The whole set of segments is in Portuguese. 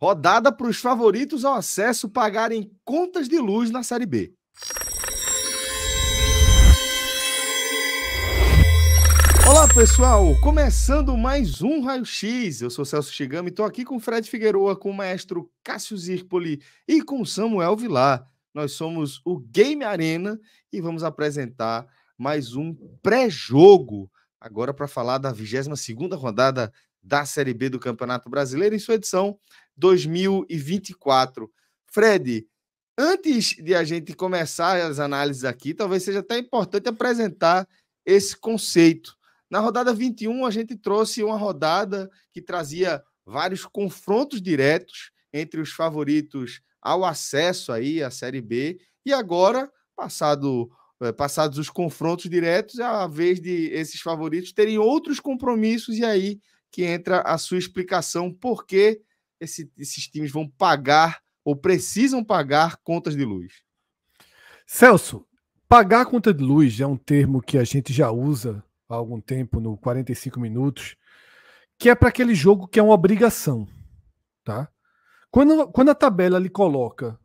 Rodada para os favoritos ao acesso pagarem contas de luz na Série B. Olá pessoal, começando mais um Raio X. Eu sou Celso Chigami, estou aqui com Fred Figueroa, com o maestro Cássio Zirpoli e com Samuel Vilar. Nós somos o Game Arena e vamos apresentar mais um pré-jogo agora para falar da 22 segunda rodada da Série B do Campeonato Brasileiro em sua edição 2024. Fred, antes de a gente começar as análises aqui, talvez seja até importante apresentar esse conceito. Na rodada 21, a gente trouxe uma rodada que trazia vários confrontos diretos entre os favoritos ao acesso aí à Série B. E agora, passado, eh, passados os confrontos diretos, é a vez de esses favoritos terem outros compromissos, e aí que entra a sua explicação por que esse, esses times vão pagar ou precisam pagar contas de luz? Celso, pagar conta de luz é um termo que a gente já usa há algum tempo no 45 minutos, que é para aquele jogo que é uma obrigação, tá? Quando, quando a tabela lhe coloca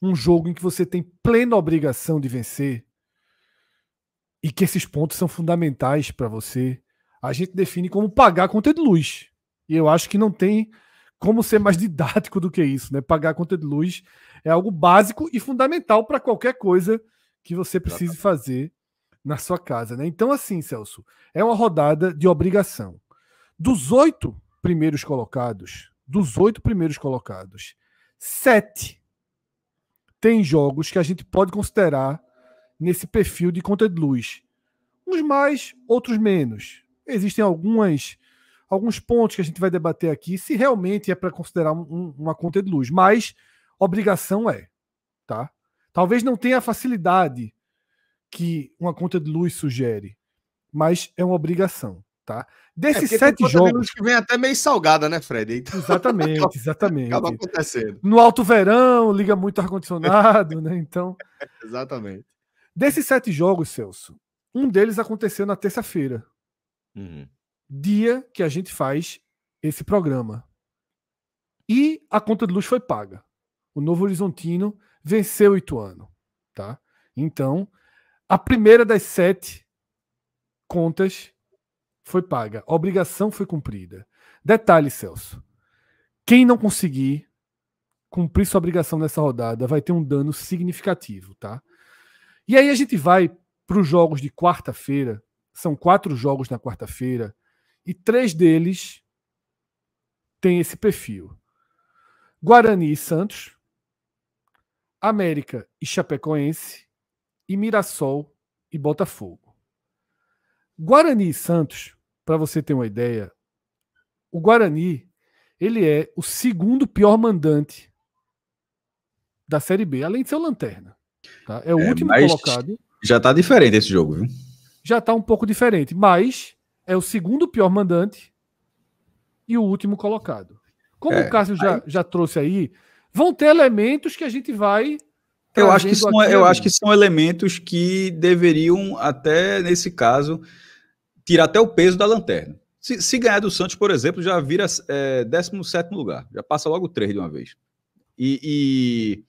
um jogo em que você tem plena obrigação de vencer e que esses pontos são fundamentais para você, a gente define como pagar conta de luz. E eu acho que não tem como ser mais didático do que isso, né? Pagar a conta de luz é algo básico e fundamental para qualquer coisa que você precise fazer na sua casa, né? Então, assim, Celso, é uma rodada de obrigação. Dos oito primeiros colocados, dos oito primeiros colocados, sete tem jogos que a gente pode considerar nesse perfil de conta de luz. Uns mais, outros menos. Existem algumas alguns pontos que a gente vai debater aqui, se realmente é para considerar um, uma conta de luz, mas obrigação é, tá? Talvez não tenha a facilidade que uma conta de luz sugere, mas é uma obrigação, tá? Desses é sete jogos que vem até meio salgada, né, Fred? Então... Exatamente, exatamente. Acaba acontecendo. No alto verão, liga muito ar condicionado, né? Então, exatamente. Desses sete jogos, Celso, um deles aconteceu na terça-feira. Uhum dia que a gente faz esse programa. E a conta de luz foi paga. O Novo Horizontino venceu o Ituano. Tá? Então, a primeira das sete contas foi paga. A obrigação foi cumprida. Detalhe, Celso. Quem não conseguir cumprir sua obrigação nessa rodada vai ter um dano significativo, tá? E aí a gente vai para os jogos de quarta-feira. São quatro jogos na quarta-feira. E três deles têm esse perfil: Guarani e Santos, América e Chapecoense, e Mirassol e Botafogo. Guarani e Santos, para você ter uma ideia, o Guarani ele é o segundo pior mandante da Série B, além de ser o Lanterna. Tá? É o é, último colocado. Já está diferente esse jogo, viu? Já está um pouco diferente, mas é o segundo pior mandante e o último colocado. Como é, o Cássio já, aí... já trouxe aí, vão ter elementos que a gente vai. Eu acho que são, eu acho que são elementos que deveriam, até nesse caso, tirar até o peso da lanterna. Se, se ganhar do Santos, por exemplo, já vira é, 17 lugar, já passa logo três de uma vez. E, e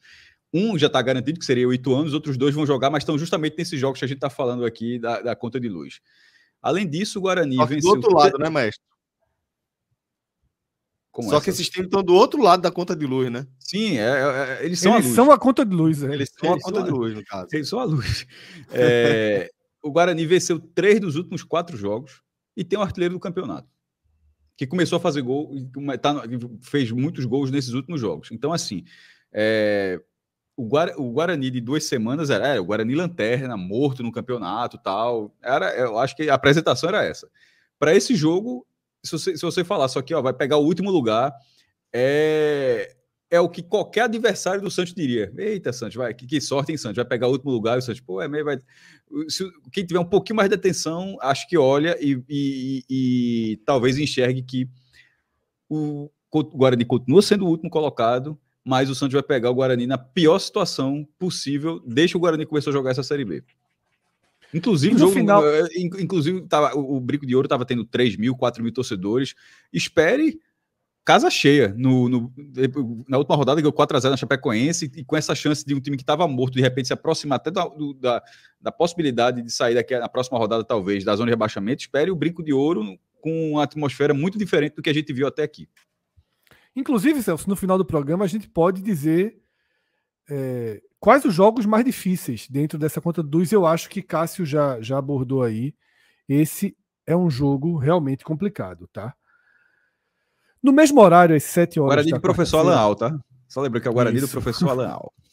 um já está garantido, que seria o Ituano, os outros dois vão jogar, mas estão justamente nesses jogos que a gente está falando aqui da, da conta de luz. Além disso, o Guarani Só venceu. Do outro lado, né, mestre? Como Só essa? que esses times estão do outro lado da conta de luz, né? Sim, é, é, é eles são eles a luz. são a conta de luz. É. Eles são eles a conta são de luz, no caso. Eles são a luz. É, o Guarani venceu três dos últimos quatro jogos e tem o um artilheiro do campeonato, que começou a fazer gol, tá, fez muitos gols nesses últimos jogos. Então, assim, é, o, Guar o Guarani de duas semanas era, era, o Guarani lanterna, morto no campeonato tal. Era, eu acho que a apresentação era essa. Para esse jogo, se você, se você falar só que ó, vai pegar o último lugar, é, é o que qualquer adversário do Santos diria. Eita, Santos, vai, que, que sorte, hein, Santos? Vai pegar o último lugar e o Santos, pô, é meio. Vai... Se, quem tiver um pouquinho mais de atenção, acho que olha e, e, e, e talvez enxergue que o Guarani continua sendo o último colocado mas o Santos vai pegar o Guarani na pior situação possível, deixa o Guarani começar a jogar essa Série B. Inclusive, no jogo, final... Eh, eh, inclusive tava, o Brico de Ouro estava tendo 3 mil, 4 mil torcedores. Espere casa cheia no, no na última rodada, que o 4x0 na Chapecoense, e com essa chance de um time que estava morto, de repente se aproximar até da, do, da, da, possibilidade de sair daqui na próxima rodada, talvez, da zona de rebaixamento. Espere o Brico de Ouro com uma atmosfera muito diferente do que a gente viu até aqui. Inclusive, Celso, no final do programa a gente pode dizer é, quais os jogos mais difíceis dentro dessa conta dos. Eu acho que Cássio já, já abordou aí. Esse é um jogo realmente complicado, tá? No mesmo horário, às 7 horas. Guarani do professor Alan Al, tá? Só lembra que é o Guarani Isso. do professor Alan Al.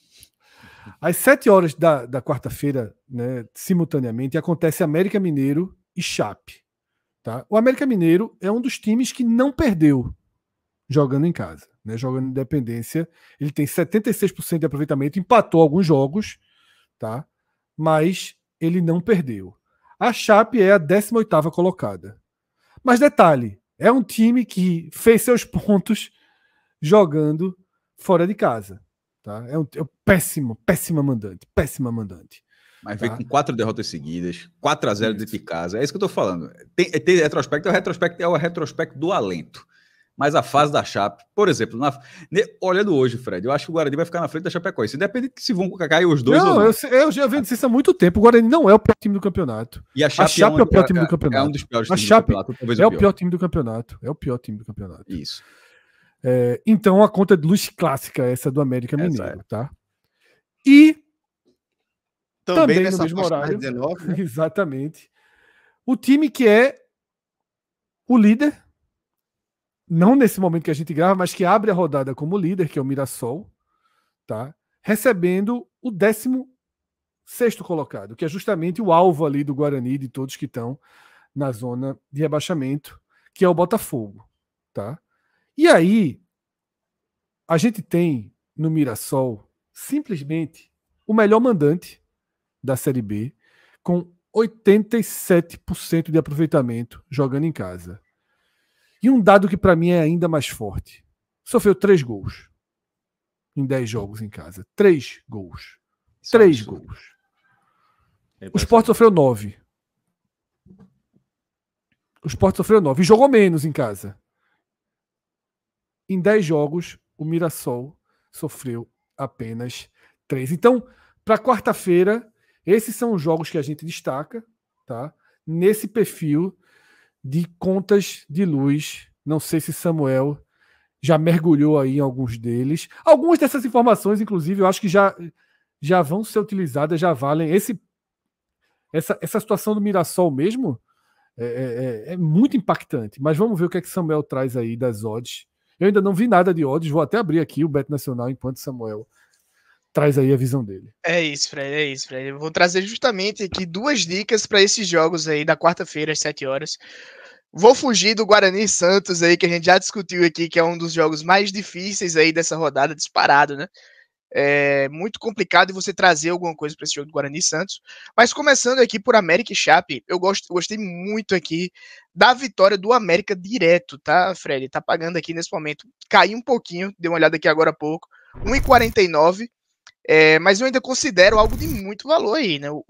Às 7 horas da, da quarta-feira, né, simultaneamente, acontece América Mineiro e Chape. Tá? O América Mineiro é um dos times que não perdeu jogando em casa, né? Jogando independência, ele tem 76% de aproveitamento, empatou alguns jogos, tá? Mas ele não perdeu. A Chape é a 18 colocada. Mas detalhe, é um time que fez seus pontos jogando fora de casa, tá? É um, é um péssimo, péssima mandante, péssima mandante. Mas tá. vem com quatro derrotas seguidas, 4 a 0 de Picasa. É isso que eu tô falando. Tem, tem retrospecto, é o retrospecto, é o retrospecto do alento mas a fase da Chape, por exemplo, na, olhando hoje, Fred, eu acho que o Guarani vai ficar na frente da Chapecoense, independente se vão cair os dois não, ou não. Eu, eu já venho isso há muito tempo, o Guarani não é o pior time do campeonato. E a Chape, a Chape é, um, é, o pior é, time do campeonato. É, é um dos piores a Chape do é o pior. pior. time do campeonato. É o pior time do campeonato. Isso. É, então, a conta de luz clássica é essa do América Mineiro, tá? E também, também nessa no mesmo horário, 19, né? exatamente, o time que é o líder não nesse momento que a gente grava, mas que abre a rodada como líder, que é o Mirassol, tá? Recebendo o décimo sexto colocado, que é justamente o alvo ali do Guarani de todos que estão na zona de rebaixamento, que é o Botafogo, tá? E aí a gente tem no Mirassol simplesmente o melhor mandante da Série B, com 87% de aproveitamento jogando em casa. E um dado que para mim é ainda mais forte. Sofreu três gols em dez jogos em casa. Três gols. Isso é três é gols. o Sport sofreu nove. O Sport sofreu nove. E jogou menos em casa. Em dez jogos, o Mirassol sofreu apenas três. Então, para quarta-feira, esses são os jogos que a gente destaca, tá? Nesse perfil de contas de luz. Não sei se Samuel já mergulhou aí em alguns deles. Algumas dessas informações, inclusive, eu acho que já, já vão ser utilizadas, já valem. Esse, essa, essa situação do Mirassol mesmo é, é, é, é muito impactante. Mas vamos ver o que é que Samuel traz aí das odds. Eu ainda não vi nada de odds, vou até abrir aqui o Bet Nacional enquanto Samuel traz aí a visão dele. É isso, Fred, é isso, Fred. Eu vou trazer justamente aqui duas dicas para esses jogos aí da quarta-feira às 7 horas. Vou fugir do Guarani Santos aí, que a gente já discutiu aqui, que é um dos jogos mais difíceis aí dessa rodada, disparado, né? É muito complicado você trazer alguma coisa para esse jogo do Guarani Santos. Mas começando aqui por América e Chape, eu gosto, gostei muito aqui da vitória do América direto, tá, Fred? Tá pagando aqui nesse momento. Caiu um pouquinho, dei uma olhada aqui agora há pouco. 1,49 é, mas eu ainda considero algo de muito valor aí, né? O,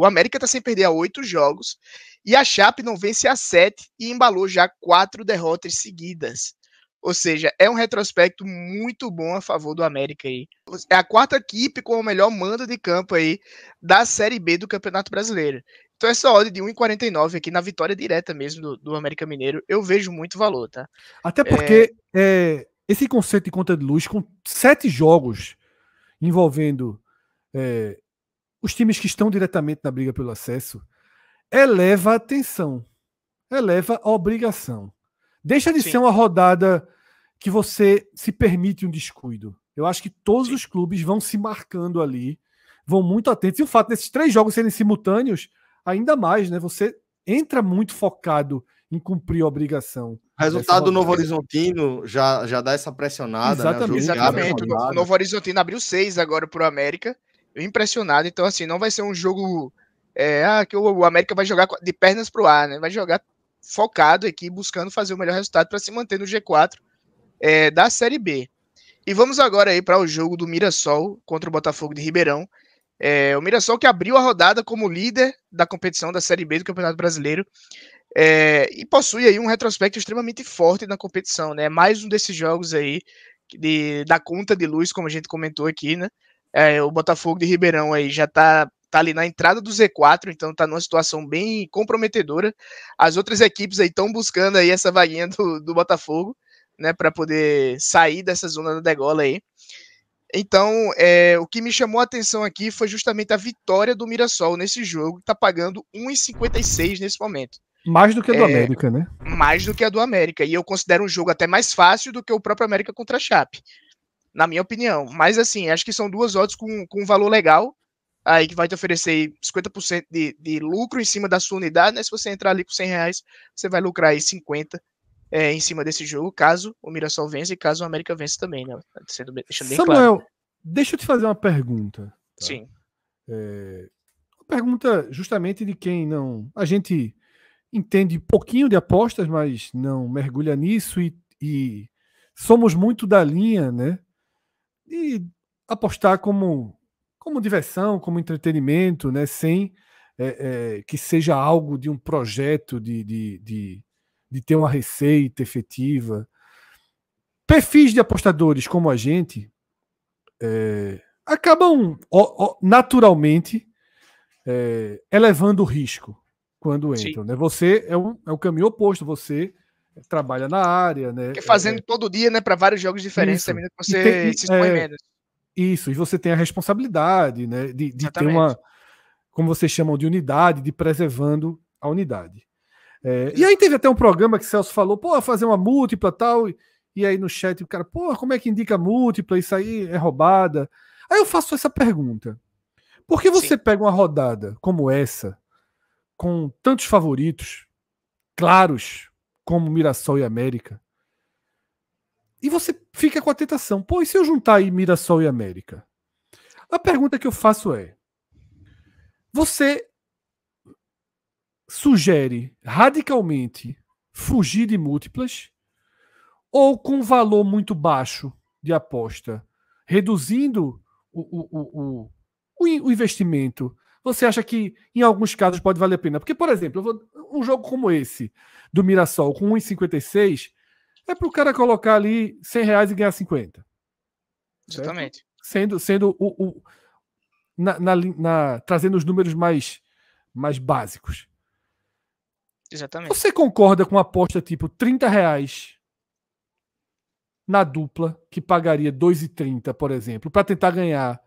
o, América tá sem perder a oito jogos e a Chape não vence a sete e embalou já quatro derrotas seguidas. Ou seja, é um retrospecto muito bom a favor do América aí. É a quarta equipe com o melhor mando de campo aí da Série B do Campeonato Brasileiro. Então essa odd de 1,49 aqui na vitória direta mesmo do, do, América Mineiro, eu vejo muito valor, tá? Até porque é... É, esse conceito de conta de luz, com sete jogos envolvendo é, os times que estão diretamente na briga pelo acesso, eleva a atenção, eleva a obrigação. Deixa de Sim. ser uma rodada que você se permite um descuido. Eu acho que todos Sim. os clubes vão se marcando ali, vão muito atentos. E o fato desses três jogos serem simultâneos, ainda mais, né? Você entra muito focado em cumprir a obrigação. O resultado do Novo Horizontino já, já dá essa pressionada. Né? Exatamente. Né? Exatamente. Tá o Novo Horizontino abriu seis agora para o América. Eu impressionado. Então, assim, não vai ser um jogo é, ah, que o América vai jogar de pernas para o ar, né? Vai jogar focado aqui, buscando fazer o melhor resultado para se manter no G4 é, da Série B. E vamos agora aí para o jogo do Mirassol contra o Botafogo de Ribeirão. É, o Mirassol que abriu a rodada como líder da competição da Série B do Campeonato Brasileiro, é, e possui aí um retrospecto extremamente forte na competição, né? Mais um desses jogos aí de, da conta de luz, como a gente comentou aqui, né? É, o Botafogo de Ribeirão aí já tá, tá ali na entrada do Z4, então tá numa situação bem comprometedora. As outras equipes aí estão buscando aí essa vaguinha do, do Botafogo, né? Para poder sair dessa zona da degola aí. Então, é, o que me chamou a atenção aqui foi justamente a vitória do Mirassol nesse jogo, que está pagando 1,56 nesse momento. Mais do que a do é, América, né? Mais do que a do América. E eu considero um jogo até mais fácil do que o próprio América contra a Chape. Na minha opinião. Mas assim, acho que são duas odds com, com um valor legal. Aí que vai te oferecer 50% de, de lucro em cima da sua unidade, né? Se você entrar ali com 100 reais, você vai lucrar aí 50 é, em cima desse jogo, caso o Mirassol vença e caso o América vença também, né? Sendo, deixando bem Samuel, claro. deixa eu te fazer uma pergunta. Tá? Sim. É, uma pergunta justamente de quem não. A gente entende pouquinho de apostas, mas não mergulha nisso e, e somos muito da linha, né? E apostar como, como diversão, como entretenimento, né? Sem é, é, que seja algo de um projeto de, de, de, de ter uma receita efetiva. Perfis de apostadores como a gente é, acabam ó, ó, naturalmente é, elevando o risco quando entram. Né? Você é, um, é o um caminho oposto, você trabalha na área, né? Porque é, fazendo é, todo dia, né, para vários jogos diferentes, isso. também você tem, se expõe é, menos. Isso, e você tem a responsabilidade, né, de, de ter uma, como vocês chamam de unidade, de preservando a unidade. É, e aí teve até um programa que o Celso falou, pô, fazer uma múltipla tal, e, e aí no chat o cara, pô, como é que indica múltipla? Isso aí é roubada. Aí eu faço essa pergunta. Por que você Sim. pega uma rodada como essa, com tantos favoritos claros como Mirassol e América. E você fica com a tentação, pô, e se eu juntar aí Mirassol e América? A pergunta que eu faço é: você sugere radicalmente fugir de múltiplas ou com um valor muito baixo de aposta, reduzindo o, o, o, o, o investimento você acha que em alguns casos pode valer a pena? Porque, por exemplo, vou, um jogo como esse, do Mirassol, com 1,56, é para o cara colocar ali 100 reais e ganhar 50. Exatamente. Certo? Sendo, sendo o, o na, na, na, trazendo os números mais, mais básicos. Exatamente. Você concorda com uma aposta tipo 30 reais na dupla, que pagaria 2,30, por exemplo, para tentar ganhar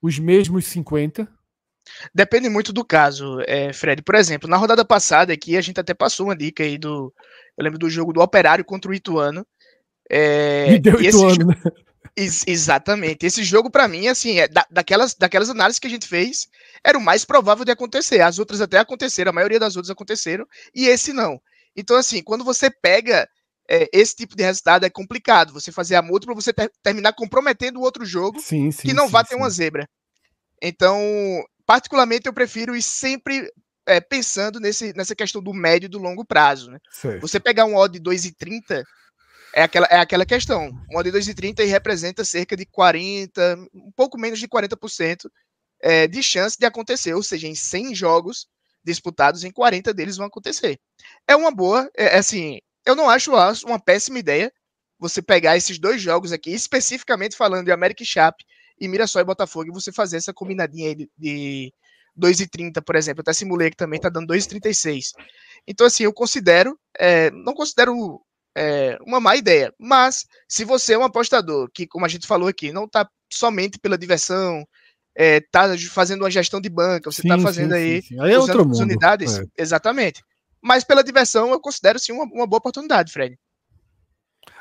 os mesmos 50? Depende muito do caso, é, Fred. Por exemplo, na rodada passada aqui, a gente até passou uma dica aí do. Eu lembro do jogo do Operário contra o Ituano. É, deu Ituano, jogo, né? ex Exatamente. Esse jogo, para mim, assim, é, da, daquelas, daquelas análises que a gente fez, era o mais provável de acontecer. As outras até aconteceram, a maioria das outras aconteceram, e esse não. Então, assim, quando você pega é, esse tipo de resultado é complicado. Você fazer a multa para você ter, terminar comprometendo o outro jogo sim, sim, que não sim, vá ter uma zebra. Então, particularmente eu prefiro ir sempre é, pensando nesse, nessa questão do médio e do longo prazo. Né? Você pegar um odd de 2,30 é aquela, é aquela questão. Um odd de 2,30 representa cerca de 40, um pouco menos de 40% é, de chance de acontecer, ou seja, em 100 jogos disputados, em 40 deles vão acontecer. É uma boa, é, é assim, eu não acho uma péssima ideia você pegar esses dois jogos aqui, especificamente falando de América e Chape, e Mirassol e Botafogo, e você fazer essa combinadinha aí de, de 2,30, por exemplo. Eu até simulei que também está dando 2,36. Então, assim, eu considero, é, não considero é, uma má ideia, mas se você é um apostador que, como a gente falou aqui, não está somente pela diversão, está é, fazendo uma gestão de banca, você está fazendo sim, aí, sim, aí é outro mundo. unidades, é. exatamente. Mas pela diversão, eu considero sim uma, uma boa oportunidade, Fred.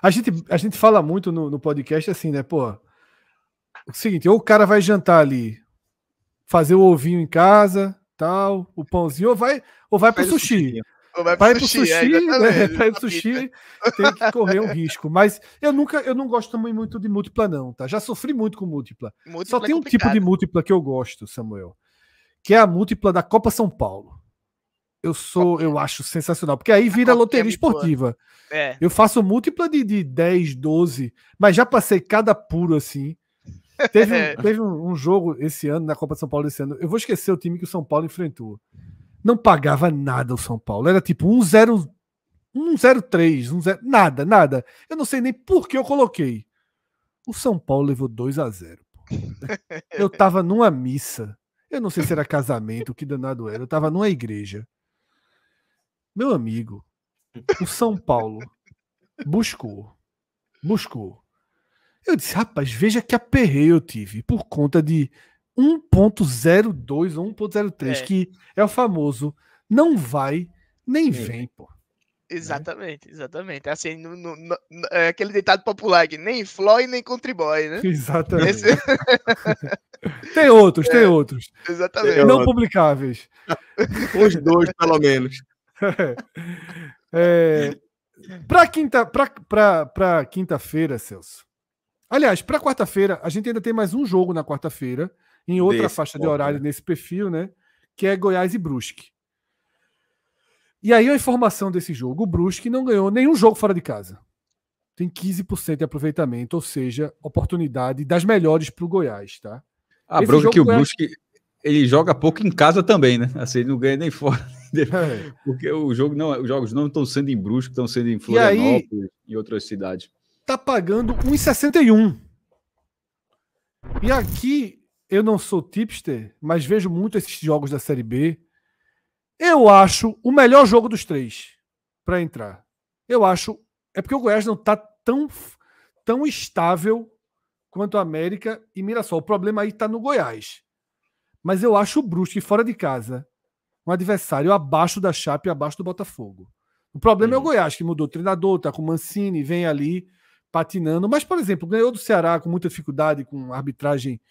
A gente, a gente fala muito no, no podcast assim, né? Pô, o seguinte, ou o cara vai jantar ali, fazer o ovinho em casa, tal, o pãozinho, ou vai, ou vai para sushi. vai para sushi, sushi, é, né? vai pro sushi tem que correr um risco. Mas eu nunca, eu não gosto também muito de múltipla não, tá? Já sofri muito com múltipla. múltipla Só é tem um tipo de múltipla que eu gosto, Samuel, que é a múltipla da Copa São Paulo. Eu sou, eu acho sensacional, porque aí vira é loteria é esportiva. Eu faço múltipla de, de 10, 12, mas já passei cada puro assim Teve, um, é. teve um, um, jogo esse ano, na Copa de São Paulo desse ano. Eu vou esquecer o time que o São Paulo enfrentou. Não pagava nada o São Paulo. Era tipo 1-0. 1-0-3, 1-0, nada, nada. Eu não sei nem por que eu coloquei. O São Paulo levou 2 a 0 Eu tava numa missa. Eu não sei se era casamento, o que danado era. Eu tava numa igreja. Meu amigo, o São Paulo buscou, buscou eu disse, rapaz, veja que aperreio eu tive por conta de 1.02 ou 1.03, é. que é o famoso não vai nem hum. vem, pô. Exatamente, né? exatamente. Assim, no, no, no, é aquele ditado popular que nem Floyd nem Contriboy, né? Exatamente. Esse... tem outros, tem é, outros. Exatamente. Não publicáveis. Os dois, pelo menos. É, para quinta, para quinta-feira, Celso, Aliás, para quarta-feira, a gente ainda tem mais um jogo na quarta-feira, em outra Desse faixa ponto. de horário né? nesse perfil, né? Que é Goiás e Brusque. E aí a informação desse jogo, o Brusque não ganhou nenhum jogo fora de casa. Tem 15% de aproveitamento, ou seja, oportunidade das melhores para o Goiás, tá? A ah, Esse que o Goiás... É Brusque ele joga pouco em casa também, né? Assim, ele não ganha nem fora. É. Porque o jogo não, é, os jogos não estão sendo em Brusque, estão sendo em Florianópolis e, aí, e outras cidades tá pagando 1,61. E aqui eu não sou tipster, mas vejo muito esses jogos da Série B. Eu acho o melhor jogo dos três para entrar. Eu acho. É porque o Goiás não tá tão, tão estável quanto a América e Mirassol. O problema aí tá no Goiás. Mas eu acho o Brusque fora de casa um adversário abaixo da Chape, abaixo do Botafogo. O problema é o Goiás, que mudou o treinador, tá com o Mancini, vem ali patinando. Mas, por exemplo, ganhou do Ceará com muita dificuldade, com arbitragem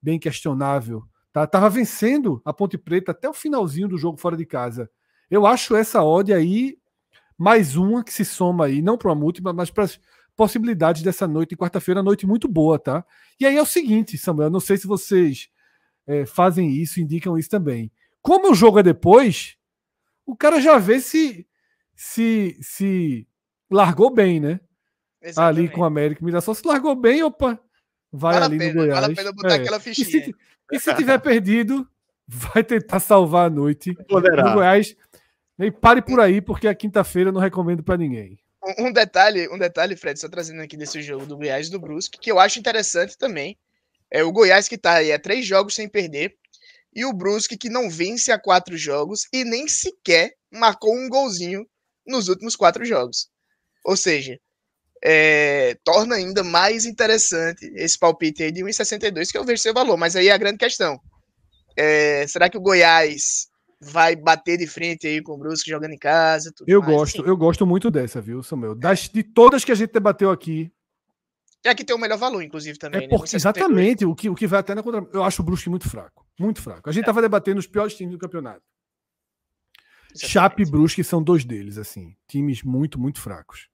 bem questionável. Tá? Tava vencendo a Ponte Preta até o finalzinho do jogo fora de casa. Eu acho essa odd aí mais uma que se soma aí, não para uma múltipla, mas para as possibilidades dessa noite, quarta-feira, noite muito boa, tá? E aí é o seguinte, Samuel, não sei se vocês é, fazem isso, indicam isso também. Como o jogo é depois, o cara já vê se se se largou bem, né? Exatamente. ali com o América Mirassol. Se largou bem, opa, vai vale ali pena, no Goiás. Vale a pena botar é. aquela fichinha. E se, e se, tiver perdido, vai tentar salvar a noite Poderá. no Goiás. E pare por é. aí, porque a é quinta-feira eu não recomendo para ninguém. Um, um detalhe, um detalhe, Fred, só trazendo aqui desse jogo do Goiás e do Brusque, que eu acho interessante também. É o Goiás que tá aí há três jogos sem perder, e o Brusque que não vence a quatro jogos e nem sequer marcou um golzinho nos últimos quatro jogos. Ou seja, é, torna ainda mais interessante esse palpite aí de 1,62, que eu vejo seu valor. Mas aí é a grande questão. É, será que o Goiás vai bater de frente aí com o Brusque jogando em casa? eu mais? gosto, Sim. eu gosto muito dessa, viu, Samuel? Das, de todas que a gente debateu aqui. É que tem o melhor valor, inclusive, também. É né, porque, né? exatamente, o que, o que vai até na contra. Eu acho o Brusque muito fraco. Muito fraco. A gente estava é. debatendo os piores times do campeonato. Exatamente. Chape e Brusque são dois deles, assim. Times muito, muito fracos.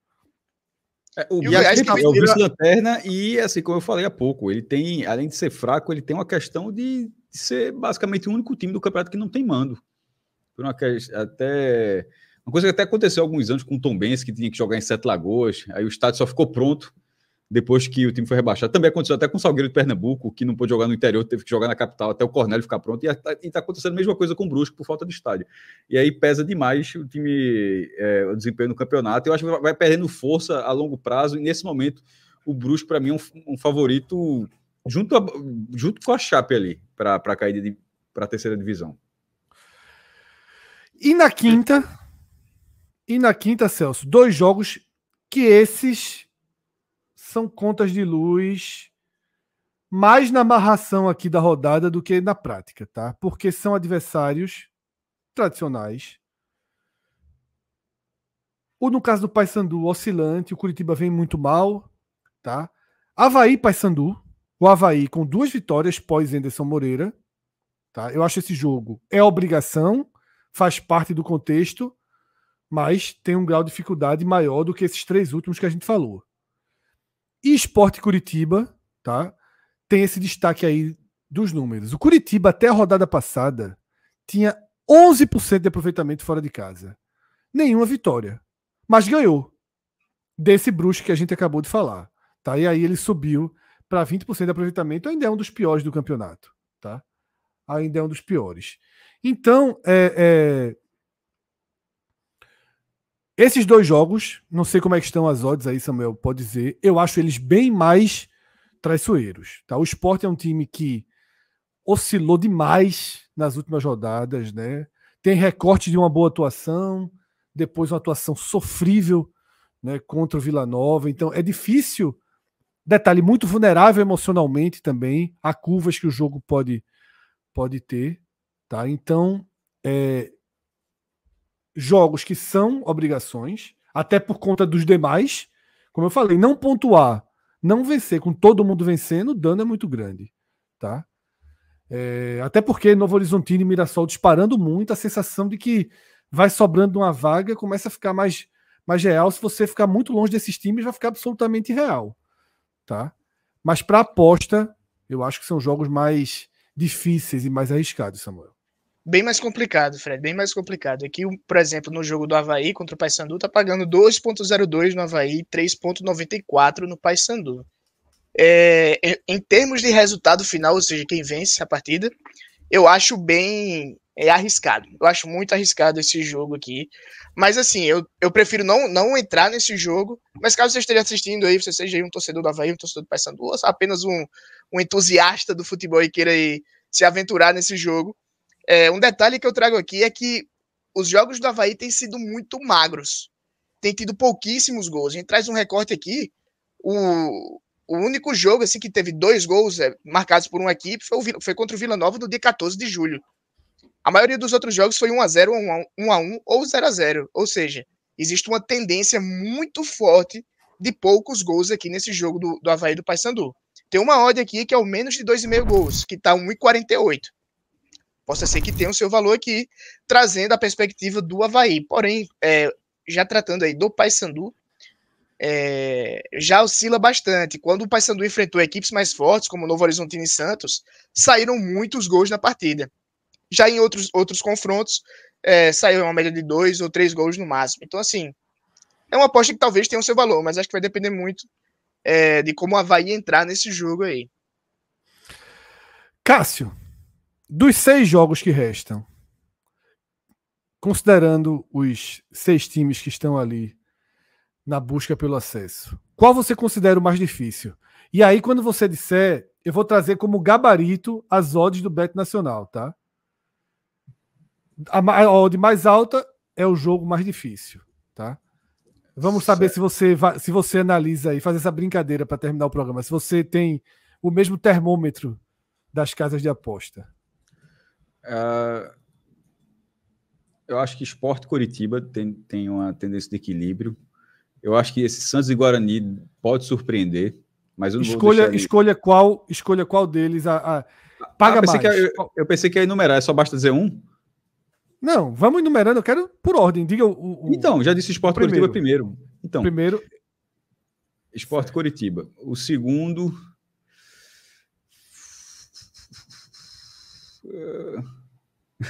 É, o, e que tá é o lanterna e, assim, como eu falei há pouco, ele tem, além de ser fraco, ele tem uma questão de ser basicamente o único time do campeonato que não tem mando. Por uma até uma coisa que até aconteceu alguns anos com o Tom Benz, que tinha que jogar em Sete Lagoas, aí o estádio só ficou pronto depois que o time foi rebaixado. Também aconteceu até com o Salgueiro de Pernambuco, que não pôde jogar no interior, teve que jogar na capital até o Cornélio ficar pronto. E está tá acontecendo a mesma coisa com o Brusco por falta de estádio. E aí pesa demais o time, é, o desempenho no campeonato. Eu acho que vai perdendo força a longo prazo. E nesse momento, o Brusco, para mim, é um, um favorito junto, a, junto com a Chape ali, para cair para a terceira divisão. E na quinta, e na quinta, Celso, dois jogos que esses são contas de luz mais na amarração aqui da rodada do que na prática, tá? Porque são adversários tradicionais. Ou no caso do Paysandu, oscilante, o Curitiba vem muito mal, tá? Havaí Paysandu, o Havaí com duas vitórias pós Anderson Moreira, tá? Eu acho esse jogo é obrigação, faz parte do contexto, mas tem um grau de dificuldade maior do que esses três últimos que a gente falou. E Esporte Curitiba, tá? Tem esse destaque aí dos números. O Curitiba, até a rodada passada, tinha 11% de aproveitamento fora de casa. Nenhuma vitória. Mas ganhou. Desse bruxo que a gente acabou de falar. Tá? E aí ele subiu para 20% de aproveitamento. Ainda é um dos piores do campeonato. Tá? Ainda é um dos piores. Então, é, é esses dois jogos, não sei como é que estão as odds aí, Samuel, pode dizer. Eu acho eles bem mais traiçoeiros. Tá? O Sport é um time que oscilou demais nas últimas rodadas, né? Tem recorte de uma boa atuação, depois uma atuação sofrível né, contra o Vila Nova. Então é difícil. Detalhe muito vulnerável emocionalmente também a curvas que o jogo pode pode ter, tá? Então é, jogos que são obrigações, até por conta dos demais. Como eu falei, não pontuar, não vencer com todo mundo vencendo, o dano é muito grande, tá? É, até porque Novo Horizontino e Mirassol disparando muito, a sensação de que vai sobrando uma vaga começa a ficar mais, mais real. Se você ficar muito longe desses times, vai ficar absolutamente real, tá? Mas para aposta, eu acho que são jogos mais difíceis e mais arriscados, Samuel bem mais complicado, Fred, bem mais complicado. Aqui, por exemplo, no jogo do Havaí contra o Paysandu, tá pagando 2.02 no Havaí e 3.94 no Paysandu. É, em termos de resultado final, ou seja, quem vence a partida, eu acho bem é arriscado. Eu acho muito arriscado esse jogo aqui. Mas assim, eu, eu prefiro não, não entrar nesse jogo. Mas caso você esteja assistindo aí, você seja um torcedor do Havaí, um torcedor do Paysandu, ou apenas um, um entusiasta do futebol e queira aí se aventurar nesse jogo, é, um detalhe que eu trago aqui é que os jogos do Havaí têm sido muito magros. Tem tido pouquíssimos gols. A gente traz um recorte aqui. O, o único jogo assim que teve dois gols é, marcados por uma equipe foi, o, foi, contra o Vila Nova no dia 14 de julho. A maioria dos outros jogos foi 1x0, 1x1, ou 0x0. Ou seja, existe uma tendência muito forte de poucos gols aqui nesse jogo do, do Havaí do Paysandu. Tem uma ordem aqui que é o menos de 2,5 gols, que está 1,48. Possa ser que tenha o seu valor aqui, trazendo a perspectiva do Havaí. Porém, é, já tratando aí do Paysandu, é, já oscila bastante. Quando o Paysandu enfrentou equipes mais fortes, como Novo Horizontino e Santos, saíram muitos gols na partida. Já em outros, outros confrontos, é, saiu uma média de dois ou três gols no máximo. Então, assim, é uma aposta que talvez tenha o seu valor, mas acho que vai depender muito é, de como o Havaí entrar nesse jogo aí. Cássio, dos seis jogos que restam, considerando os seis times que estão ali na busca pelo acesso, qual você considera o mais difícil? E aí, quando você disser, eu vou trazer como gabarito as odds do Bet Nacional, tá? A odd mais alta é o jogo mais difícil, tá? Vamos saber se você se você analisa aí, faz essa brincadeira para terminar o programa. Se você tem o mesmo termômetro das casas de aposta. Ah, eu acho que Esporte Curitiba tem, tem uma tendência de equilíbrio. Eu acho que esse Santos e Guarani pode surpreender, mas eu não escolha, vou escolha qual escolha qual deles a, a... paga ah, mais. Que, eu, eu, pensei que ia enumerar, é só basta dizer um. Não, vamos enumerando. Eu quero por ordem. Diga o. o então, já disse Esporte primeiro. Curitiba primeiro. Então. Primeiro. Esporte Curitiba. O segundo. É.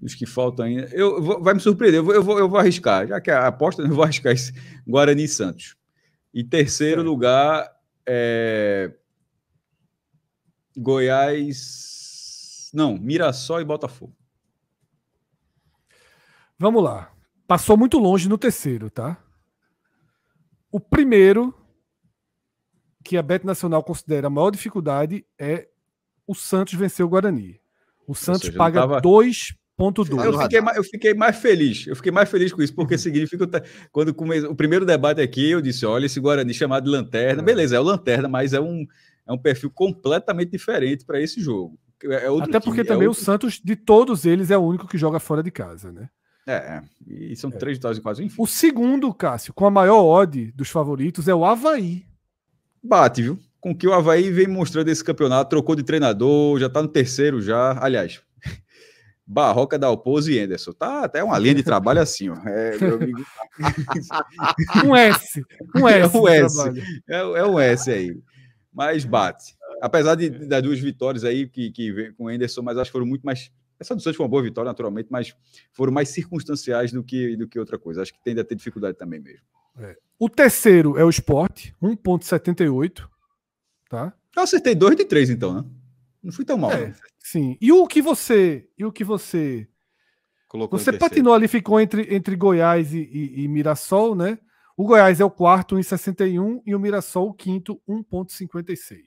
os que faltam ainda. Eu, vai me surpreender, eu vou, eu vou, eu, vou, arriscar, já que a aposta, eu vou arriscar esse Guarani e Santos. E terceiro é. lugar é Goiás. Não, Mirassol e Botafogo. Vamos lá. Passou muito longe no terceiro, tá? O primeiro que a Bet Nacional considera a maior dificuldade é o Santos venceu o Guarani. O Santos seja, paga tava... eu fiquei, mais, eu fiquei, mais, feliz. Eu fiquei mais feliz com isso, porque uhum. significa quando o primeiro debate aqui, eu disse: olha, esse Guarani chamado Lanterna, é. beleza, é o Lanterna, mas é um, é um perfil completamente diferente para esse jogo. É, é Até porque time, é também é outro... o Santos, de todos eles, é o único que joga fora de casa, né? É, e são é. três vitórias quase enfim. O segundo, Cássio, com a maior odd dos favoritos, é o Havaí. Bate, viu? com que o Havaí vem mostrando esse campeonato, trocou de treinador, já está no terceiro já. Aliás, Barroca, Dalpozo e Enderson. Tá até uma linha de trabalho assim, ó. É, meu amigo. Tá. um S. Um S. É um S. É, é, um S aí. Mas bate. Apesar de, das duas vitórias aí que, que vem com o Enderson, mas acho que foram muito mais. Essa do Santos foi uma boa vitória, naturalmente, mas foram mais circunstanciais do que, do que outra coisa. Acho que tende a ter dificuldade também mesmo. É. O terceiro é o esporte, 1,78. Tá? Eu acertei dois de três, então, né? Não fui tão mal. É, Sim. E o que você. E o que você. Colocou você patinou ali, ficou entre, entre Goiás e, e, e Mirassol, né? O Goiás é o quarto, 1,61, e o Mirassol o quinto, 1,56.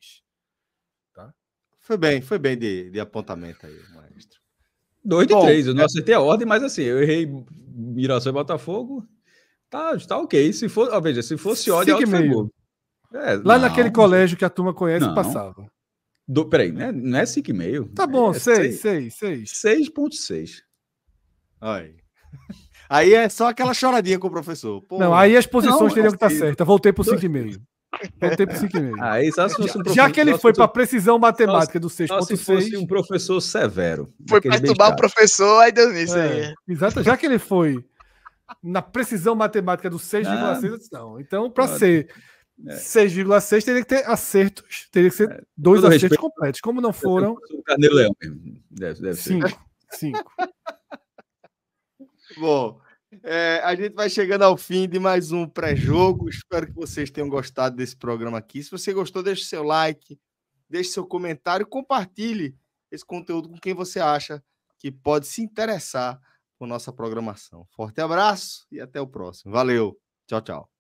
Tá? Foi bem, foi bem de, de apontamento aí, maestro. 2 de 3, eu não é acertei a ordem, mas assim, eu errei Mirassol e Botafogo. Tá, tá ok. Se for, ó, veja, se fosse ordem é ódio foi é, Lá não, naquele colégio que a turma conhece não. passava. Do, peraí, né, não é, não é 5,5. Tá bom, é 6, 6, 6. 6,6. Aí. é só aquela choradinha com o professor. Pô, não, aí as posições não, teriam que estar tá assim, certas. Voltei pro 5,5. Voltei pro 5,5. Aí, só se fosse um já, já que ele foi para precisão matemática do 6,6. Só se fosse um professor severo. Foi perturbar o professor, aí deu nisso. É, aí. Exato, já que ele foi na precisão matemática do 6,6, ah, não. Então, para ser é. 6,6 teria que ter acertos, teria que ser é, dois acertos respeito, completos. Como não foram. O Carneiro Leão mesmo. Deve, deve cinco, ser. Cinco. Bom, é, a gente vai chegando ao fim de mais um pré-jogo. Espero que vocês tenham gostado desse programa aqui. Se você gostou, deixe seu like, deixe seu comentário, compartilhe esse conteúdo com quem você acha que pode se interessar por nossa programação. Forte abraço e até o próximo. Valeu. Tchau, tchau.